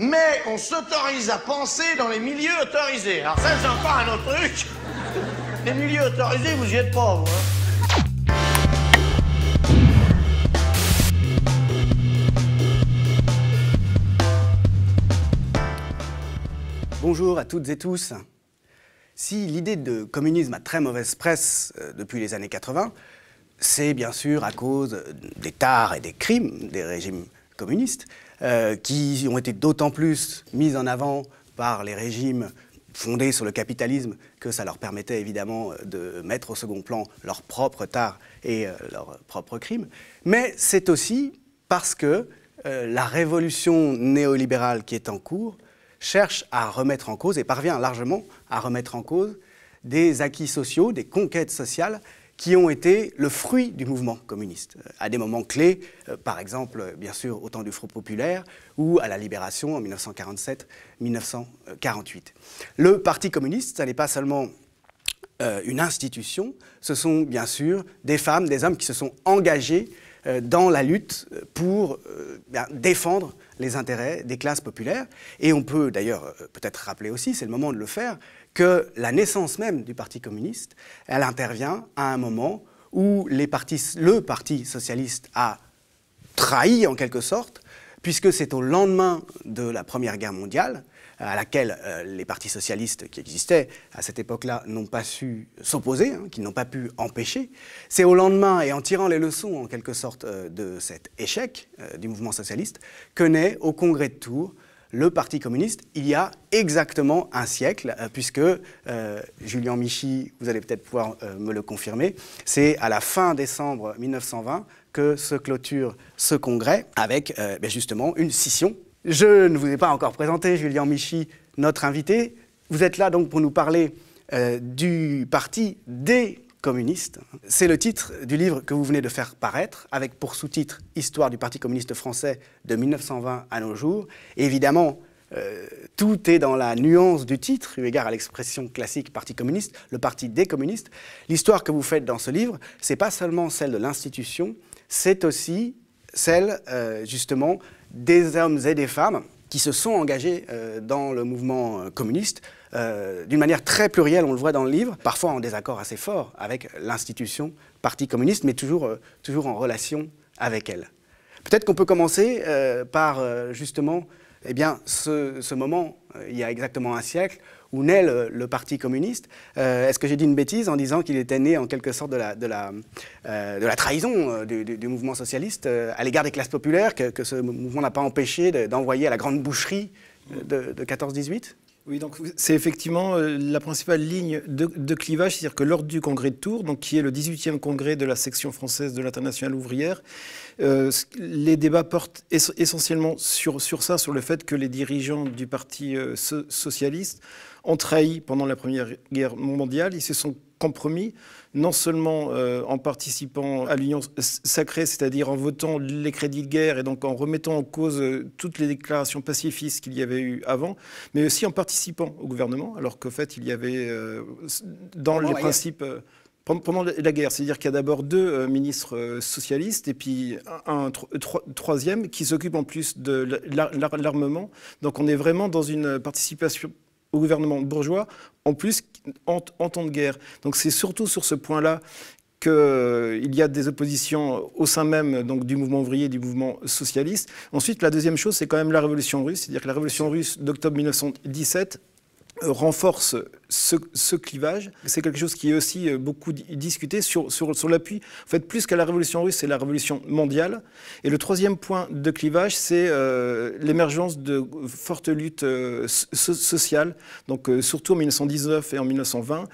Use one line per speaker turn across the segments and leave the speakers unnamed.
mais on s'autorise à penser dans les milieux autorisés. Alors ça, c'est encore un autre truc. Les milieux autorisés, vous y êtes pas, hein. Bonjour à toutes et tous. Si l'idée de communisme a très mauvaise presse euh, depuis les années 80, c'est bien sûr à cause des tares et des crimes des régimes communistes, euh, qui ont été d'autant plus mises en avant par les régimes fondés sur le capitalisme que ça leur permettait évidemment euh, de mettre au second plan leur propre tares et euh, leurs propres crimes. Mais c'est aussi parce que la révolution néolibérale qui est en cours cherche à remettre en cause et parvient largement à remettre en cause des acquis sociaux, des conquêtes sociales qui ont été le fruit du mouvement communiste, euh, à des moments clés, euh, par exemple, euh, bien sûr, au temps du Front populaire ou à la libération en 1947-1948. Le Parti communiste, ce n'est pas seulement une institution, ce sont bien sûr des femmes, des hommes qui se sont engagés dans la lutte pour défendre les intérêts des classes populaires. Et on peut d'ailleurs peut-être rappeler aussi, c'est le moment de le faire, que la naissance même du Parti communiste, elle intervient à un moment où le Parti socialiste a trahi en quelque sorte, puisque c'est au lendemain de la Première Guerre mondiale, à laquelle euh, les partis socialistes qui existaient à cette époque-là n'ont pas su s'opposer, qui hein, qu'ils n'ont pas pu empêcher. C'est au lendemain et en tirant les leçons en quelque sorte euh, de cet échec euh, du mouvement socialiste que naît au Congrès de Tours le Parti communiste il y a exactement un siècle, euh, puisque euh, Julien Michy, vous allez peut-être pouvoir euh, me le confirmer, c'est à la fin décembre 1920 que se clôture ce congrès avec ben justement une scission. Je ne vous ai pas encore présenté Julien Michy, notre invité. Vous êtes là donc pour nous parler du parti des communiste. C'est le titre du livre que vous venez de faire paraître, avec pour sous-titre Histoire du Parti communiste français de 1920 à nos jours. évidemment, euh, tout est dans la nuance du titre, eu égard à l'expression classique Parti communiste, le Parti des communistes. L'histoire que vous faites dans ce livre, c'est pas seulement celle de l'institution, c'est aussi celle, euh, justement, des hommes et des femmes qui se sont engagés euh, dans le mouvement communiste, euh, d'une manière très plurielle, on le voit dans le livre, parfois en désaccord assez fort avec l'institution Parti communiste, mais toujours, euh, toujours en relation avec elle. Peut-être qu'on peut commencer euh, par justement eh bien, ce, moment, il y a exactement un siècle, où naît le, Parti communiste. Est-ce que j'ai dit une bêtise en disant qu'il était né en quelque sorte de la, trahison du, mouvement socialiste à l'égard des classes populaires, que, ce mouvement n'a pas
empêché d'envoyer à la grande boucherie de 14-18 oui, donc c'est effectivement euh, la principale ligne de, clivage, c'est-à-dire que lors du congrès de Tours, donc qui est le 18e congrès de la section française de l'internationale ouvrière, euh, les débats portent essentiellement sur, ça, sur le fait que les dirigeants du parti euh, socialiste ont trahi pendant la Première Guerre mondiale, ils se sont compromis non seulement euh, en participant à l'Union sacrée, c'est-à-dire en votant les crédits de guerre et donc en remettant en cause euh, toutes les déclarations pacifistes qu'il y avait eu avant, mais aussi en participant au gouvernement, alors qu'au fait, il y avait euh, dans les principes... pendant la guerre, c'est-à-dire qu'il y a d'abord deux ministres socialistes et puis un, troisième qui s'occupe en plus de l'armement. Donc on est vraiment dans une participation au gouvernement bourgeois, en plus en, temps de guerre. Donc c'est surtout sur ce point-là qu'il euh, y a des oppositions au sein même donc, du mouvement ouvrier et du mouvement socialiste. Ensuite, la deuxième chose, c'est quand même la révolution russe. C'est-à-dire que la révolution russe d'octobre 1917 euh, renforce ce, clivage, c'est quelque chose qui est aussi euh, beaucoup discuté sur, sur, sur l'appui. En fait, plus qu'à la révolution russe, c'est la révolution mondiale. Et le troisième point de clivage, c'est euh, l'émergence de fortes luttes euh, sociales, donc surtout en 1919 et en 1920,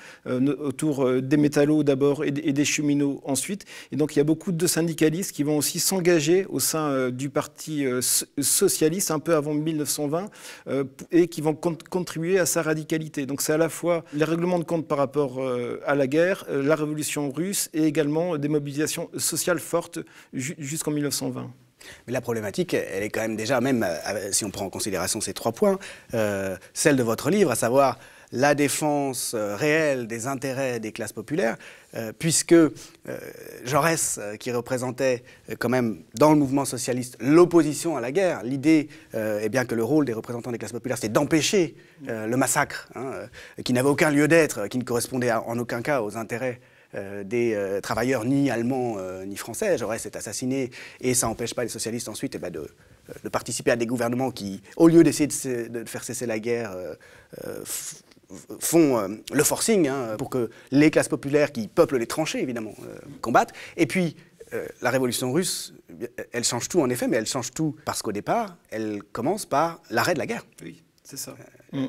autour des métallos d'abord et, des cheminots ensuite. Et donc, il y a beaucoup de syndicalistes qui vont aussi s'engager au sein du Parti socialiste, un peu avant 1920, et qui vont contribuer à sa radicalité. Donc, c'est à la fois les règlements de compte par rapport euh, à la guerre, euh, la révolution russe et également des mobilisations sociales fortes jusqu'en 1920. Mais la problématique, elle est quand même
déjà, même euh, si on prend en considération ces trois points, celle de votre livre, à savoir la défense euh, réelle des intérêts des classes populaires, euh, puisque euh, Jaurès, qui représentait quand même dans le mouvement socialiste l'opposition à la guerre, l'idée est eh bien que le rôle des représentants des classes populaires, c'était d'empêcher le massacre, hein, qui n'avait aucun lieu d'être, qui ne correspondait en aucun cas aux intérêts des travailleurs ni allemands ni français. Jaurès est assassiné et ça n'empêche pas les socialistes ensuite eh ben, de, participer à des gouvernements qui, au lieu d'essayer de, faire cesser la guerre, font euh, le forcing hein, pour que les classes populaires qui peuplent les tranchées, évidemment, euh, combattent. Et puis, euh, la révolution russe, eh, elle change tout en effet, mais elle change tout parce qu'au départ, elle commence par l'arrêt de la guerre. Oui, c'est ça. Mm.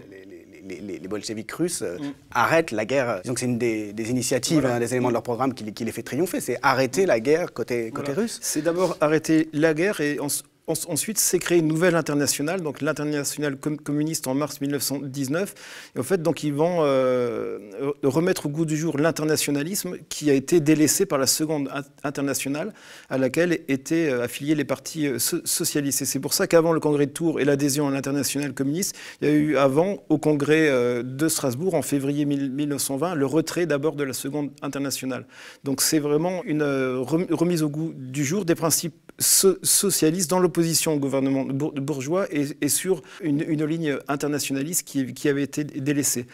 Les, les, bolcheviques russes mm. arrêtent la guerre. Donc c'est une des, initiatives, hein, des éléments de leur programme qui, les fait triompher, c'est
arrêter la guerre côté, côté russe. C'est d'abord arrêter la guerre et en, ensuite c'est créé une nouvelle internationale, donc l'internationale communiste en mars 1919. en fait, donc ils vont euh, remettre au goût du jour l'internationalisme qui a été délaissé par la seconde internationale à laquelle étaient euh, affiliés les partis euh, socialistes. Et c'est pour ça qu'avant le congrès de Tours et l'adhésion à l'internationale communiste, il y a eu avant, au congrès de Strasbourg, en février 1920, le retrait d'abord de la seconde internationale. Donc c'est vraiment une remise au goût du jour des principes socialiste dans l'opposition au gouvernement bourgeois et, sur une, ligne internationaliste qui, avait été délaissée.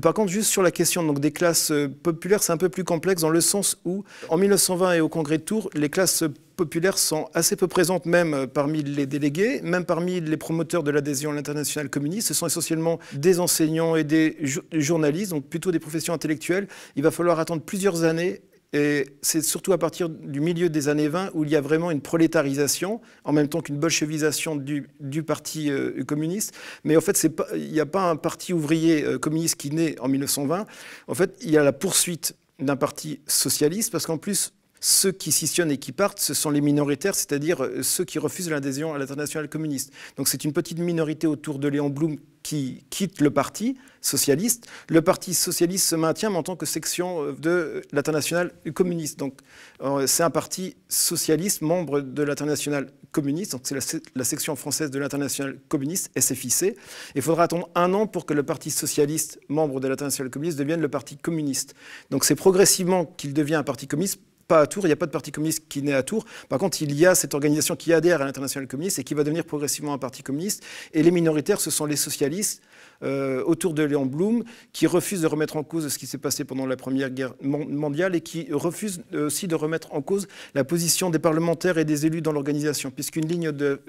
Par contre, juste sur la question des classes euh, populaires, c'est un peu plus complexe dans le sens où, en 1920 et au Congrès de Tours, les classes populaires sont assez peu présentes même euh, parmi les délégués, même parmi les promoteurs de l'adhésion à l'international communiste. Ce sont essentiellement des enseignants et des journalistes, donc plutôt des professions intellectuelles. Il va falloir attendre plusieurs années et c'est surtout à partir du milieu des années 20 où il y a vraiment une prolétarisation, en même temps qu'une bolchevisation du, parti euh, communiste. Mais en fait, il n'y a pas un parti ouvrier euh, communiste qui naît en 1920. En fait, il y a la poursuite d'un parti socialiste, parce qu'en plus, ceux qui scissionnent et qui partent, ce sont les minoritaires, c'est-à-dire euh, ceux qui refusent l'adhésion à l'international communiste. Donc c'est une petite minorité autour de Léon Blum qui quitte le parti socialiste. Le parti socialiste se maintient, en tant que section euh, de l'international communiste. Donc euh, c'est un parti socialiste, membre de l'international communiste, donc c'est la, la, section française de l'international communiste, SFIC. Il faudra attendre un an pour que le parti socialiste, membre de l'international communiste, devienne le parti communiste. Donc c'est progressivement qu'il devient un parti communiste pas à Tours, il n'y a pas de parti communiste qui naît à Tours. Par contre, il y a cette organisation qui adhère à l'international communiste et qui va devenir progressivement un parti communiste. Et les minoritaires, ce sont les socialistes euh, autour de Léon Blum qui refusent de remettre en cause ce qui s'est passé pendant la Première Guerre mondiale et qui refusent euh, aussi de remettre en cause la position des parlementaires et des élus dans l'organisation, puisqu'une ligne de,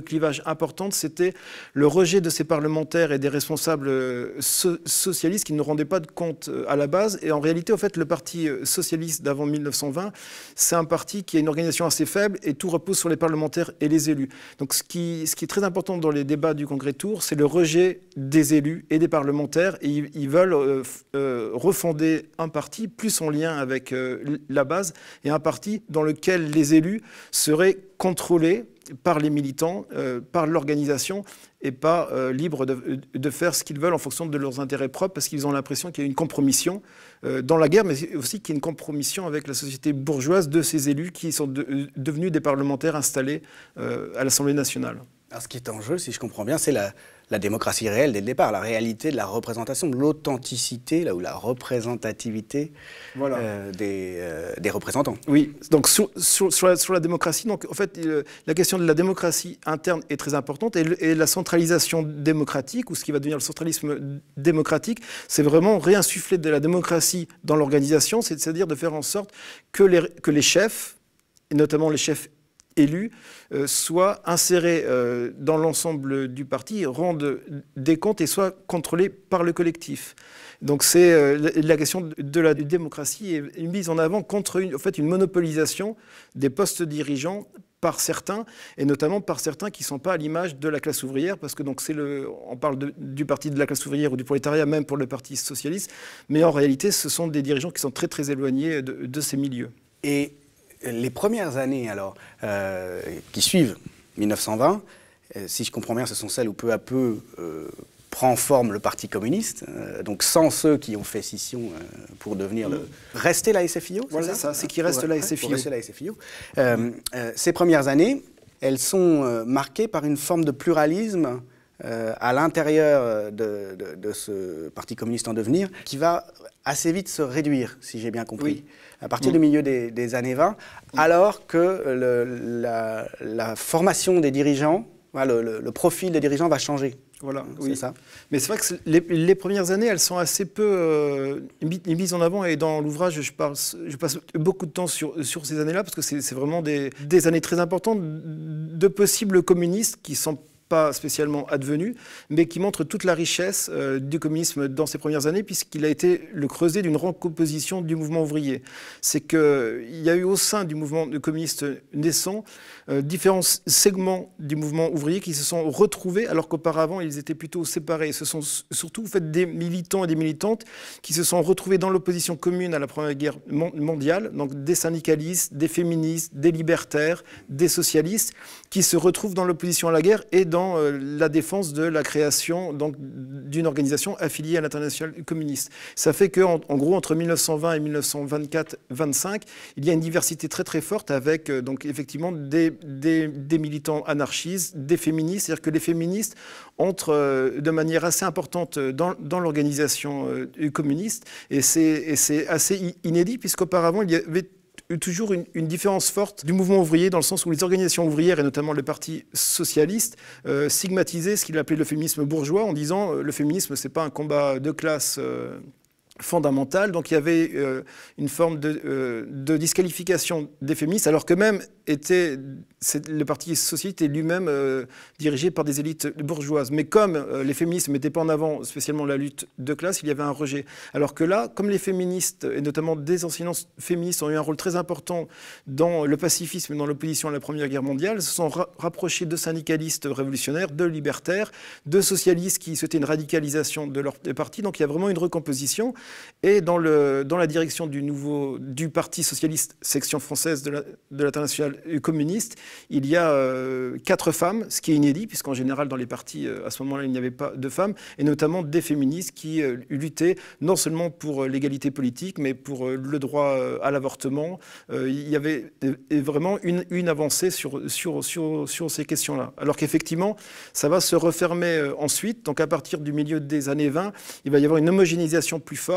clivage importante, c'était le rejet de ces parlementaires et des responsables euh, socialistes qui ne rendaient pas de compte à la base. Et en réalité, au fait, le Parti socialiste d'avant 1920 c'est un parti qui a une organisation assez faible et tout repose sur les parlementaires et les élus. Donc ce qui, est très important dans les débats du Congrès Tour, c'est le rejet des élus et des parlementaires. Et ils, veulent euh, euh, refonder un parti plus en lien avec euh, la base et un parti dans lequel les élus seraient contrôlés par les militants, euh, par l'organisation et pas euh, libre libres de, faire ce qu'ils veulent en fonction de leurs intérêts propres parce qu'ils ont l'impression qu'il y a une compromission euh, dans la guerre, mais aussi qu'il y a une compromission avec la société bourgeoise de ces élus qui sont devenus des parlementaires installés à l'Assemblée nationale.
Alors ce qui est en jeu, si je comprends bien, c'est la, la démocratie réelle dès le départ, la réalité de la représentation, l'authenticité, là où la représentativité euh, des, euh, des, représentants.
Oui, donc sur, la, démocratie, donc en fait, euh, la question de la démocratie interne est très importante et, la centralisation démocratique, ou ce qui va devenir le centralisme démocratique, c'est vraiment réinsuffler de la démocratie dans l'organisation, c'est-à-dire de faire en sorte que les, que les chefs, et notamment les chefs élus euh, soit insérés euh, dans l'ensemble du parti, rendent des comptes et soient contrôlés par le collectif. Donc c'est euh, la question de la démocratie et une mise en avant contre une, en fait, une monopolisation des postes dirigeants par certains, et notamment par certains qui ne sont pas à l'image de la classe ouvrière, parce que donc le, on parle du parti de la classe ouvrière ou du prolétariat, même pour le parti socialiste, mais en réalité, ce sont des dirigeants qui sont très très éloignés de, ces milieux. Et les premières années alors, euh, qui suivent 1920,
euh, si je comprends bien, ce sont celles où peu à peu euh, prend forme le Parti communiste, donc sans ceux qui ont fait scission pour devenir le... Rester la SFIO Voilà ça, c'est qui reste la SFIO. Rester la SFIO. ces premières années, elles sont marquées par une forme de pluralisme à l'intérieur de, ce Parti communiste en devenir, qui va assez vite se réduire, si j'ai bien compris, à partir du mm. milieu des, années 20, mm. alors que la, formation des dirigeants, le, le, profil des dirigeants va changer.
Voilà, c'est ça. Mais c'est vrai que les, premières années, elles sont assez peu euh, mises en avant. Et dans l'ouvrage, je, je, passe beaucoup de temps sur, sur ces années-là, parce que c'est vraiment des, des années très importantes de possibles communistes qui sont pas spécialement advenu, mais qui montre toute la richesse euh, du communisme dans ses premières années, puisqu'il a été le creuset d'une recomposition du mouvement ouvrier. C'est qu'il y a eu au sein du mouvement communiste naissant euh, différents segments du mouvement ouvrier qui se sont retrouvés, alors qu'auparavant ils étaient plutôt séparés. Ce sont surtout fait, des militants et des militantes qui se sont retrouvés dans l'opposition commune à la Première Guerre mondiale, donc des syndicalistes, des féministes, des libertaires, des socialistes, qui se retrouvent dans l'opposition à la guerre et dans euh, la défense de la création d'une organisation affiliée à l'international communiste. Ça fait qu'en en, gros, entre 1920 et 1924-25, il y a une diversité très très forte avec euh, donc effectivement des, des, militants anarchistes, des féministes, c'est-à-dire que les féministes entrent euh, de manière assez importante dans, dans l'organisation communiste et c'est assez inédit puisqu'auparavant il y avait toujours une, différence forte du mouvement ouvrier dans le sens où les organisations ouvrières et notamment le parti socialiste euh, stigmatisaient ce qu'il appelait le féminisme bourgeois en disant euh, le féminisme c'est pas un combat de classe euh, fondamentale. Donc il y avait euh, une forme euh, de, disqualification des féministes, alors que même était, le Parti socialiste était lui-même euh, dirigé par des élites bourgeoises. Mais comme les féministes ne mettaient pas en avant spécialement la lutte de classe, il y avait un rejet. Alors que là, comme les féministes, et notamment des enseignants féministes, ont eu un rôle très important dans le pacifisme et dans l'opposition à la Première Guerre mondiale, se sont rapprochés de syndicalistes révolutionnaires, de libertaires, de socialistes qui souhaitaient une radicalisation de leur parti. Donc il y a vraiment une recomposition. Et dans, le, dans la direction du, nouveau, du Parti socialiste, section française de l'international communiste, il y a euh, quatre femmes, ce qui est inédit, puisqu'en général, dans les partis, euh, à ce moment-là, il n'y avait pas de femmes, et notamment des féministes qui euh, luttaient non seulement pour l'égalité politique, mais pour le droit à l'avortement. il y avait vraiment une, avancée sur, sur ces questions-là. Alors qu'effectivement, ça va se refermer ensuite. Donc à partir du milieu des années 20, il va y avoir une homogénéisation plus forte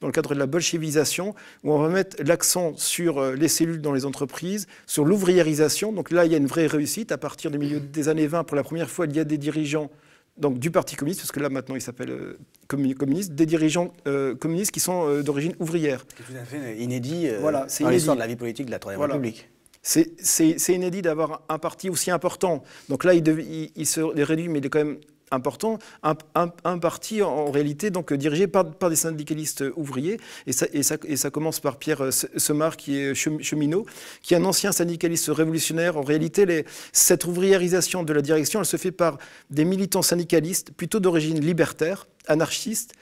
dans le cadre de la bolchevisation, où on va mettre l'accent sur euh, les cellules dans les entreprises, sur l'ouvriérisation. Donc là, il y a une vraie réussite. À partir du milieu mm-hmm. des années 20, pour la première fois, il y a des dirigeants donc, du Parti communiste, parce que là, maintenant, il s'appelle euh, communiste, des dirigeants euh, communistes qui sont d'origine ouvrière. C'est tout à fait inédit voilà, c'est dans l'histoire de la vie politique de la Troisième République. C'est inédit d'avoir un parti aussi important. Donc là, il, il, il se réduit, mais il est quand même important, un, parti en, réalité donc dirigé par, des syndicalistes ouvriers, et ça, et ça, commence par Pierre euh, Semard qui est cheminot, qui est un ancien syndicaliste révolutionnaire. En réalité, cette ouvriérisation de la direction, elle se fait par des militants syndicalistes plutôt d'origine libertaire, anarchistes,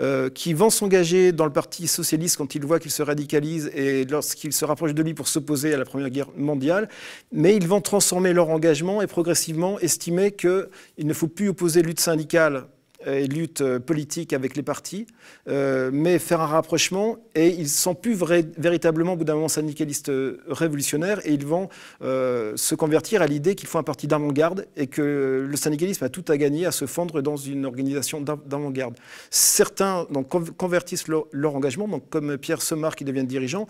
euh, qui vont s'engager dans le Parti socialiste quand il voit qu'il se radicalise et lorsqu'il se rapproche de lui pour s'opposer à la Première Guerre mondiale, mais ils vont transformer leur engagement et progressivement estimer qu'il ne faut plus opposer lutte syndicale et lutte euh, politique avec les partis, euh, mais faire un rapprochement et ils ne sont plus véritablement au bout d'un moment syndicalistes euh, révolutionnaires et ils vont se convertir à l'idée qu'il faut un parti d'avant-garde et que le syndicalisme a tout à gagner à se fondre dans une organisation d'avant-garde. Certains donc, convertissent leur, engagement, donc, comme Pierre Semard qui devient dirigeant,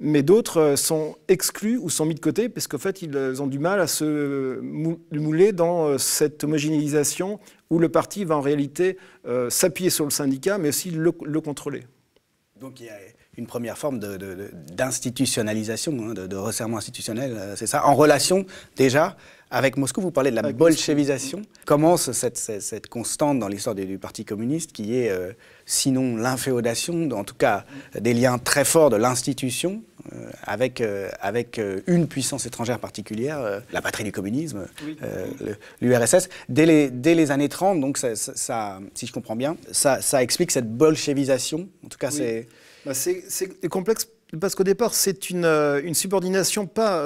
mais d'autres sont exclus ou sont mis de côté parce qu'en fait ils ont du mal à se mouler dans cette homogénéisation où le parti va en réalité euh, s'appuyer sur le syndicat, mais aussi le, contrôler. Donc il y a
une première forme d'institutionnalisation, hein, de, de, resserrement institutionnel, euh, c'est ça, en relation déjà avec Moscou, vous parlez de la bolchevisation. Commence cette, constante dans l'histoire du, Parti communiste qui est, euh, sinon l'inféodation, en tout cas des liens très forts de l'institution euh, avec, euh, avec une puissance étrangère particulière, la patrie du communisme, l'URSS. Dès les, dès les années 30, donc ça, ça, si je comprends bien, ça, ça, explique cette
bolchevisation. En tout cas, bah, c'est. c'est complexe parce qu'au départ, c'est une, une, subordination pas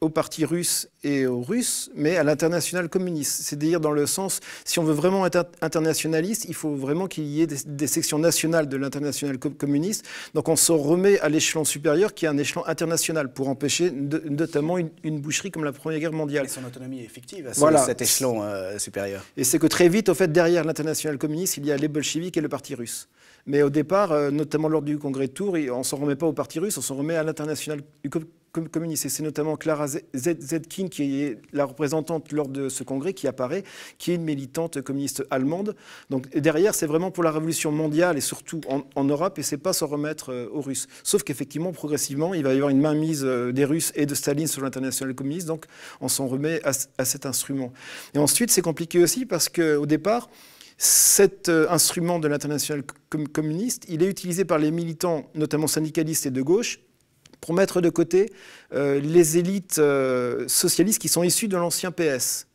au parti russe et aux Russes, mais à l'international communiste. C'est-à-dire dans le sens, si on veut vraiment être internationaliste, il faut vraiment qu'il y ait des, sections nationales de l'international communiste. Donc on se remet à l'échelon supérieur, qui est un échelon international, pour empêcher notamment une, boucherie comme la Première Guerre mondiale. Et son autonomie effective à voilà. cet échelon euh, supérieur. Et c'est que très vite, au fait, derrière l'international communiste, il y a les bolcheviks et le parti russe. Mais au départ, euh, notamment lors du congrès de Tours, on ne s'en remet pas au parti russe, on s'en remet à l'international communiste. Et c'est notamment Clara Zetkin, qui est la représentante lors de ce congrès, qui apparaît, qui est une militante communiste allemande. Donc derrière, c'est vraiment pour la révolution mondiale et surtout en, Europe, et c'est pas s'en remettre euh, aux Russes. Sauf qu'effectivement, progressivement, il va y avoir une mainmise euh, des Russes et de Staline sur l'international communiste, donc on s'en remet à, à, cet instrument. Et ensuite, c'est compliqué aussi parce qu'au départ, cet euh, instrument de l'international communiste, il est utilisé par les militants, notamment syndicalistes et de gauche, pour mettre de côté euh, les élites euh, socialistes qui sont issues de l'ancien PS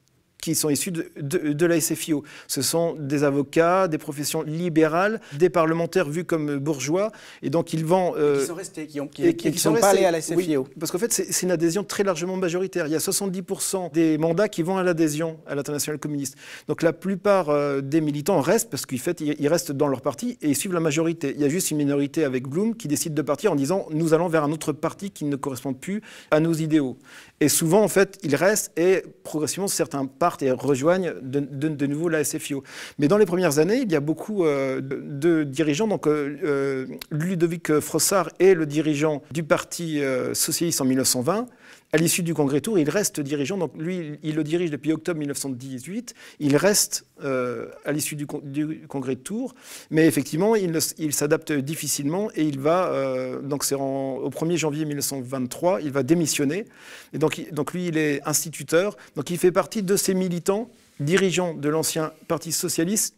qui sont issus de, de, la SFIO. Ce sont des avocats, des professions libérales, des parlementaires vus comme bourgeois, et donc ils vont... qui euh, sont restés,
qui, ont, qui, sont, pas allés à la SFIO.
parce qu'en fait, c'est une adhésion très largement majoritaire. Il y a 70% des mandats qui vont à l'adhésion à l'international communiste. Donc la plupart euh, des militants restent, parce qu'ils fait, ils, restent dans leur parti et ils suivent la majorité. Il y a juste une minorité avec Bloom qui décide de partir en disant nous allons vers un autre parti qui ne correspond plus à nos idéaux. Et souvent, en fait, ils restent et progressivement, certains partent et rejoignent de, nouveau la SFIO. Mais dans les premières années, il y a beaucoup de, euh, de, dirigeants, donc euh, euh, Ludovic Frossard est le dirigeant du Parti socialiste en 1920, à l'issue du Congrès Tour, il reste dirigeant. Donc lui, il le dirige depuis octobre 1918. Il reste euh, à l'issue du, Congrès de Tours, mais effectivement, il, s'adapte difficilement et il va euh, donc c'est au 1er janvier 1923, il va démissionner. Et donc, donc lui, il est instituteur. Donc il fait partie de ces militants dirigeants de l'ancien Parti socialiste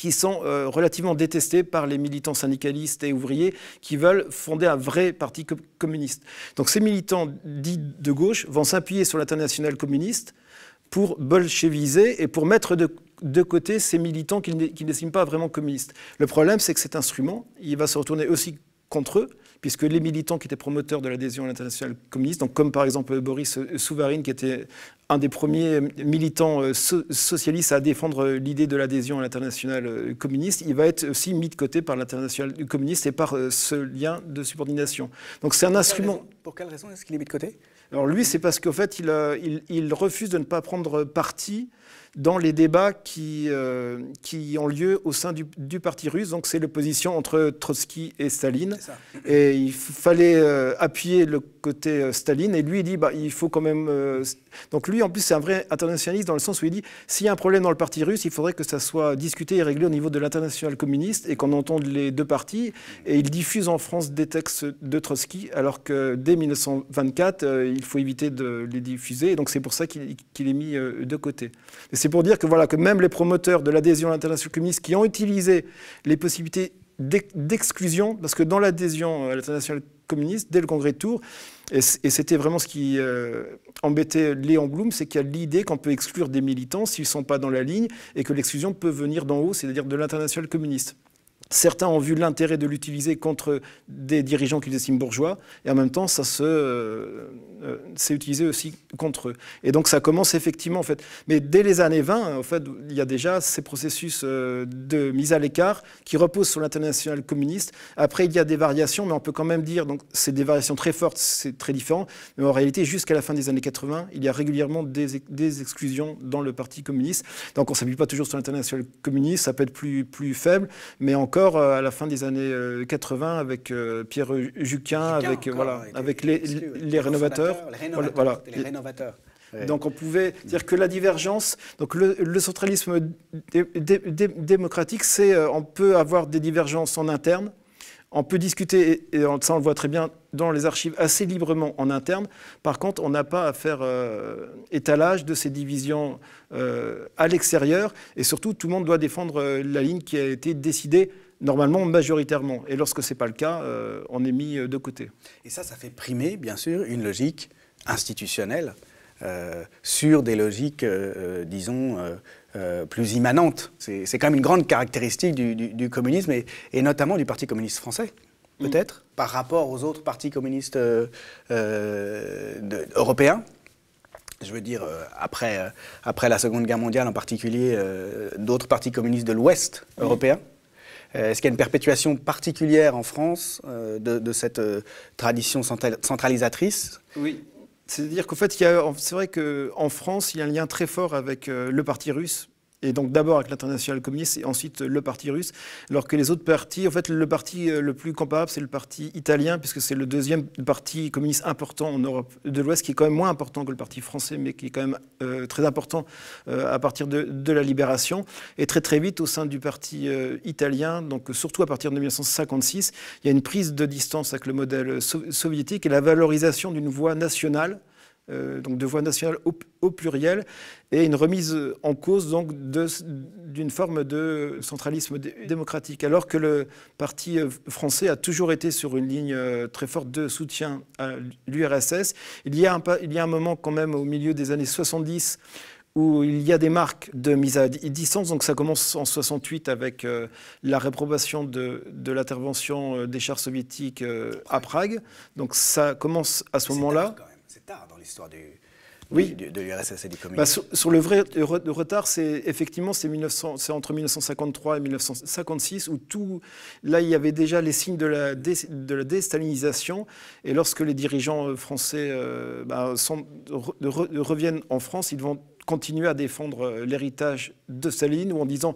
qui sont euh, relativement détestés par les militants syndicalistes et ouvriers qui veulent fonder un vrai parti communiste. Donc ces militants dits de gauche vont s'appuyer sur l'international communiste pour bolcheviser et pour mettre de, côté ces militants qu'ils n'estiment pas vraiment communistes. Le problème, c'est que cet instrument, il va se retourner aussi contre eux, puisque les militants qui étaient promoteurs de l'adhésion à l'international communiste, donc comme par exemple Boris Souvarine, qui était un des premiers militants euh, socialistes à défendre euh, l'idée de l'adhésion à l'international euh, communiste, il va être aussi mis de côté par l'international communiste et par ce lien de subordination. Donc c'est un instrument. pour quelle raison est-ce qu'il est mis de côté Alors lui, c'est parce qu'en fait, il, refuse de ne pas prendre parti dans les débats qui, euh, qui ont lieu au sein du, du parti russe. Donc c'est l'opposition entre Trotsky et Staline. Et il fallait euh, appuyer le côté euh, Staline. Et lui, il dit, bah, il faut quand même... Donc lui, en plus, c'est un vrai internationaliste dans le sens où il dit, s'il y a un problème dans le parti russe, il faudrait que ça soit discuté et réglé au niveau de l'international communiste et qu'on entende les deux parties. Et il diffuse en France des textes de Trotsky, alors que dès 1924, il faut éviter de les diffuser. donc c'est pour ça qu'il est mis de côté c'est pour dire que, voilà, que même les promoteurs de l'adhésion à l'international communiste qui ont utilisé les possibilités d'exclusion, parce que dans l'adhésion à l'international communiste, dès le congrès de Tours, et c'était vraiment ce qui euh, embêtait Léon Blum, c'est qu'il y a l'idée qu'on peut exclure des militants s'ils ne sont pas dans la ligne et que l'exclusion peut venir d'en haut, c'est-à-dire de l'international communiste. Certains ont vu l'intérêt de l'utiliser contre des dirigeants qu'ils estiment bourgeois, et en même temps, ça se, euh, euh, utilisé aussi contre eux. Et donc, ça commence effectivement, en fait. Mais dès les années 20, en fait, il y a déjà ces processus euh, de mise à l'écart qui reposent sur l'international communiste. Après, il y a des variations, mais on peut quand même dire, donc, c'est des variations très fortes, c'est très différent. Mais en réalité, jusqu'à la fin des années 80, il y a régulièrement des, exclusions dans le Parti communiste. Donc, on ne s'appuie pas toujours sur l'international communiste, ça peut être plus, plus faible, mais encore euh, à la fin des années 80 euh, avec euh, Pierre Juquin, avec, voilà, avec les, les, rénovateurs. voilà, les rénovateurs. Donc on pouvait dire que la divergence, donc le, centralisme démocratique, c'est on peut avoir des divergences en interne, on peut discuter, et, ça on le voit très bien dans les archives, assez librement en interne. Par contre, on n'a pas à faire étalage de ces divisions à l'extérieur, et surtout tout le monde doit défendre la ligne qui a été décidée normalement majoritairement. Et lorsque ce n'est pas le cas, euh, on est mis euh, de côté. Et ça, ça fait primer, bien sûr, une
logique institutionnelle euh, sur des logiques, disons, plus immanentes. C'est quand même une grande caractéristique du, communisme et, notamment du Parti communiste français. Mm. Peut-être, par rapport aux autres partis communistes européens, je veux dire, après, après la Seconde Guerre mondiale en particulier, d'autres partis communistes de l'Ouest européen euh, est-ce qu'il y a une perpétuation particulière en France euh, de, cette euh, tradition centralisatrice
Oui. C'est-à-dire qu'en fait, c'est vrai qu'en France, il y a un lien très fort avec le parti russe, et donc d'abord avec l'international communiste et ensuite le parti russe, alors que les autres partis, en fait le parti euh, le plus comparable c'est le parti italien puisque c'est le deuxième parti communiste important en Europe de l'Ouest qui est quand même moins important que le parti français mais qui est quand même euh, très important euh, à partir de, la libération et très très vite au sein du parti italien, donc surtout à partir de 1956, il y a une prise de distance avec le modèle soviétique et la valorisation d'une voie nationale euh, de voix nationale au, pluriel, et une remise en cause donc d'une forme de centralisme démocratique. Alors que le parti euh, français a toujours été sur une ligne euh, très forte de soutien à l'URSS, il, y a un, moment quand même au milieu des années 70 où il y a des marques de mise à distance. Donc ça commence en 68 avec la réprobation de, l'intervention des chars soviétiques à Prague. Donc ça commence à ce moment-là l'histoire oui.
de, l'URSS et du communisme.
Bah, sur, le vrai retard, c'est effectivement c'est entre 1953 et 1956 où tout là il y avait déjà les signes de la, de la déstalinisation et lorsque les dirigeants euh, français euh, bah, sont, reviennent en France, ils vont continuer à défendre euh, l'héritage de Staline ou en disant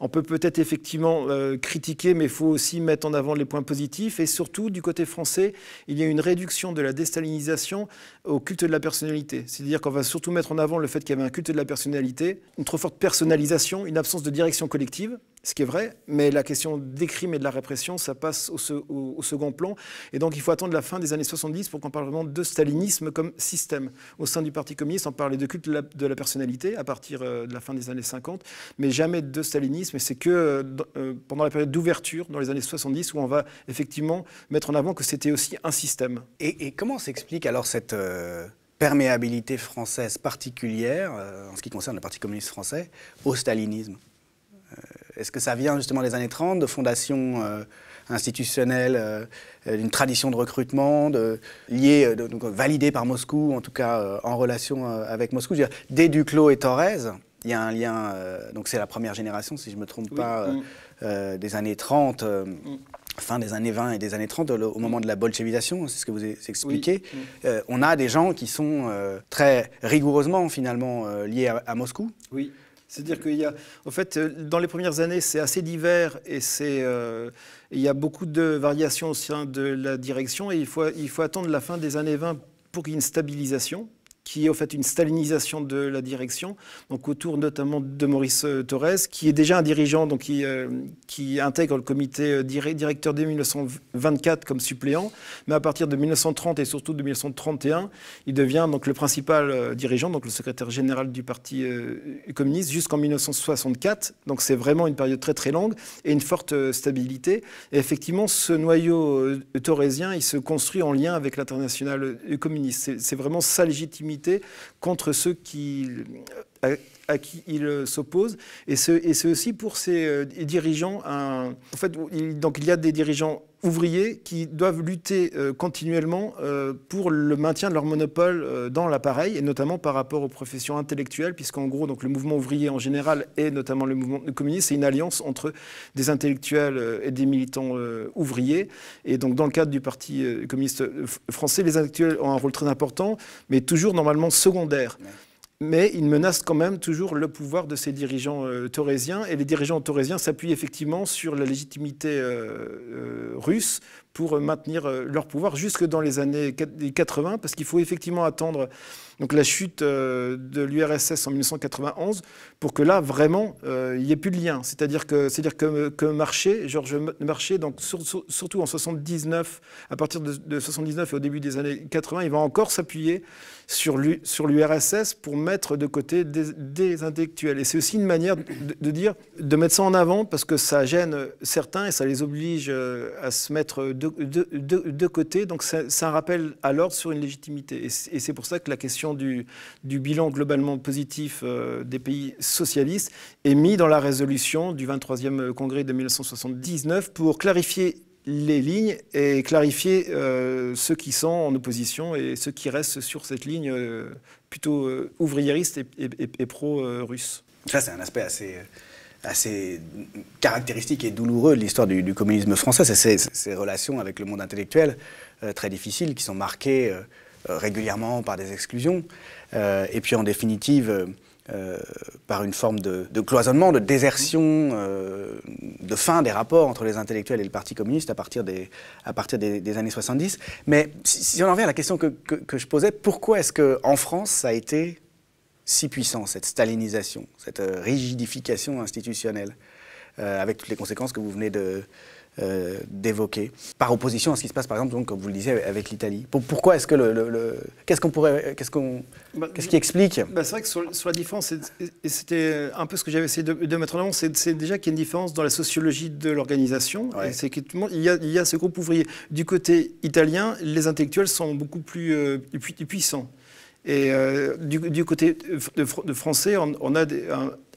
on peut peut-être effectivement euh, critiquer, mais il faut aussi mettre en avant les points positifs. Et surtout, du côté français, il y a une réduction de la déstalinisation au culte de la personnalité. C'est-à-dire qu'on va surtout mettre en avant le fait qu'il y avait un culte de la personnalité, une trop forte personnalisation, une absence de direction collective ce qui est vrai, mais la question des crimes et de la répression, ça passe au, second plan. Et donc il faut attendre la fin des années 70 pour qu'on parle vraiment de stalinisme comme système. Au sein du Parti communiste, on parlait de culte de la, personnalité à partir euh, de la fin des années 50, mais jamais de stalinisme. Et c'est que euh, euh, pendant la période d'ouverture, dans les années 70, où on va effectivement mettre en avant que c'était aussi un système. Et, comment s'explique alors
cette... perméabilité française particulière, en ce qui concerne le Parti communiste français, au stalinisme est-ce que ça vient justement des années 30, de fondations euh, institutionnelles, euh, d'une tradition de recrutement, de, liée, euh, donc, validée par Moscou, en tout cas en relation avec Moscou Dès Duclos et Torres, il y a un lien, donc c'est la première génération, si je ne me trompe pas, mm. des années 30. Mm. fin des années 20 et des années 30, au moment de la bolchevisation, hein, c'est ce que vous e-, expliquez, mm. on a des gens qui sont très rigoureusement finalement liés à, à Moscou.
Oui. C'est-à-dire qu'il y a, en fait, euh, dans les premières années, c'est assez divers et euh, il y a beaucoup de variations au sein de la direction et il faut, il faut attendre la fin des années 20 pour qu'il y ait une stabilisation qui est en fait une stalinisation de la direction, donc autour notamment de Maurice euh, Torres, qui est déjà un dirigeant, donc qui, euh, qui intègre le comité euh, directeur dès 1924 comme suppléant, mais à partir de 1930 et surtout de 1931, il devient donc le principal dirigeant, donc le secrétaire général du Parti communiste, jusqu'en 1964. Donc c'est vraiment une période très très longue et une forte stabilité. Et effectivement, ce noyau torésien, il se construit en lien avec l'international communiste. C'est vraiment sa légitimité contre ceux qui euh, à qui il euh, s'oppose. Et c'est aussi pour ces euh, dirigeants. En fait, il, donc il y a des dirigeants ouvriers qui doivent lutter euh, continuellement pour le maintien de leur monopole dans l'appareil, et notamment par rapport aux professions intellectuelles, puisqu'en gros, donc, le mouvement ouvrier en général et notamment le mouvement communiste, c'est une alliance entre des intellectuels et des militants ouvriers. Et donc, dans le cadre du Parti communiste français, les intellectuels ont un rôle très important, mais toujours normalement secondaire mais il menace quand même toujours le pouvoir de ses dirigeants euh, thorésiens Et les dirigeants thorésiens s'appuient effectivement sur la légitimité euh, euh, russe pour maintenir leur pouvoir jusque dans les années 80, parce qu'il faut effectivement attendre donc, la chute de l'URSS en 1991 pour que là, vraiment, il n'y ait plus de lien. C'est-à-dire que, cest dire que, Marché, Georges Marché, donc, surtout en 79, à partir de, de 79 et au début des années 80, il va encore s'appuyer sur l'URSS pour mettre de côté des, intellectuels. Et c'est aussi une manière de, dire, de mettre ça en avant parce que ça gêne certains et ça les oblige euh, à se mettre de, côté. Donc c'est un rappel à l'ordre sur une légitimité. Et c'est pour ça que la question du, du bilan globalement positif euh, des pays socialistes est mise dans la résolution du 23e congrès de 1979 pour clarifier les lignes et clarifier euh, ceux qui sont en opposition et ceux qui restent sur cette ligne euh, plutôt ouvrieriste euh, ouvriériste et, pro-russe. Ça,
c'est un aspect assez, assez caractéristique et douloureux de l'histoire du, du, communisme français, c'est ces, relations avec le monde intellectuel très difficiles qui sont marquées régulièrement par des exclusions. et puis, en définitive, euh, par une forme de, cloisonnement, de désertion, euh, de fin des rapports entre les intellectuels et le Parti communiste à partir des, à partir des, années 70. Mais si, on en revient à la question que, je posais, pourquoi est-ce qu'en France, ça a été si puissant, cette stalinisation, cette euh, rigidification institutionnelle, avec toutes les conséquences que vous venez de, euh, d'évoquer, par opposition à ce qui se passe, par exemple, donc, comme vous le disiez, avec l'Italie. Pourquoi est-ce que le, qu'est-ce qu'on pourrait, qu'est-ce qu'on, bah, qu'est-ce qui explique
bah, C'est vrai que sur, la différence, et c'était un peu ce que j'avais essayé de, mettre en avant, c'est, déjà qu'il y a une différence dans la sociologie de l'organisation. C'est qu'il y a, il y a ce groupe ouvrier du côté italien, les intellectuels sont beaucoup plus, euh, puissants. Et euh, du, côté de, français, on, a des,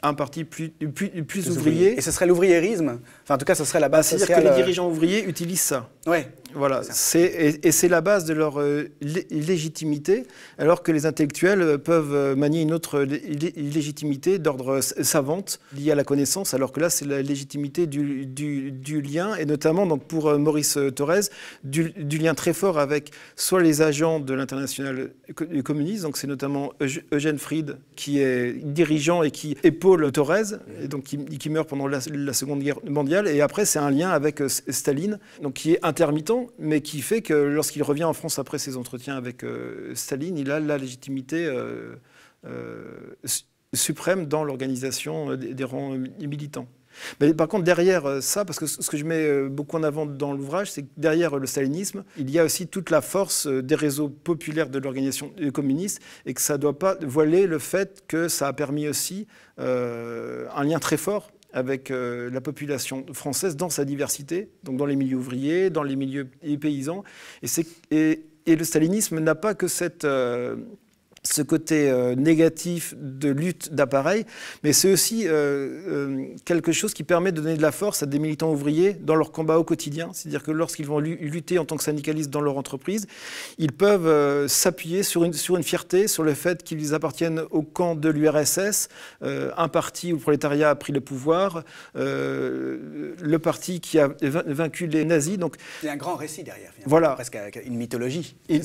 un parti plus, plus, ouvrier. Et ce serait l'ouvriérisme Enfin, en tout cas, ce serait la base C'est-à-dire que les euh, dirigeants ouvriers utilisent ça. Ouais. Voilà, et, c'est la base de leur euh, légitimité, alors que les intellectuels euh, peuvent euh, manier une autre légitimité d'ordre savante liée à la connaissance, alors que là c'est la légitimité du, lien, et notamment donc pour Maurice Thorez, du, lien très fort avec soit les agents de l'international communiste, donc c'est notamment Eugène Fried qui est dirigeant et qui épaule Thorez, et donc qui, meurt pendant la, la Seconde Guerre mondiale, et après c'est un lien avec Staline, donc qui est intermittent mais qui fait que lorsqu'il revient en France après ses entretiens avec euh, Staline, il a la légitimité euh, euh, suprême dans l'organisation des, rangs militants. Mais par contre, derrière ça, parce que ce que je mets beaucoup en avant dans l'ouvrage, c'est que derrière le stalinisme, il y a aussi toute la force des réseaux populaires de l'organisation communiste et que ça ne doit pas voiler le fait que ça a permis aussi un lien très fort avec euh, la population française dans sa diversité, donc dans les milieux ouvriers, dans les milieux paysans. Et, le stalinisme n'a pas que cette... Euh, ce côté euh, négatif de lutte d'appareil, mais c'est aussi euh, euh, quelque chose qui permet de donner de la force à des militants ouvriers dans leur combat au quotidien. C'est-à-dire que lorsqu'ils vont lutter en tant que syndicalistes dans leur entreprise, ils peuvent s'appuyer sur une, sur une fierté, sur le fait qu'ils appartiennent au camp de l'URSS, un parti où le prolétariat a pris le pouvoir, le parti qui a vaincu les nazis. Donc
il y a un grand récit derrière,
voilà, presque une mythologie. Une,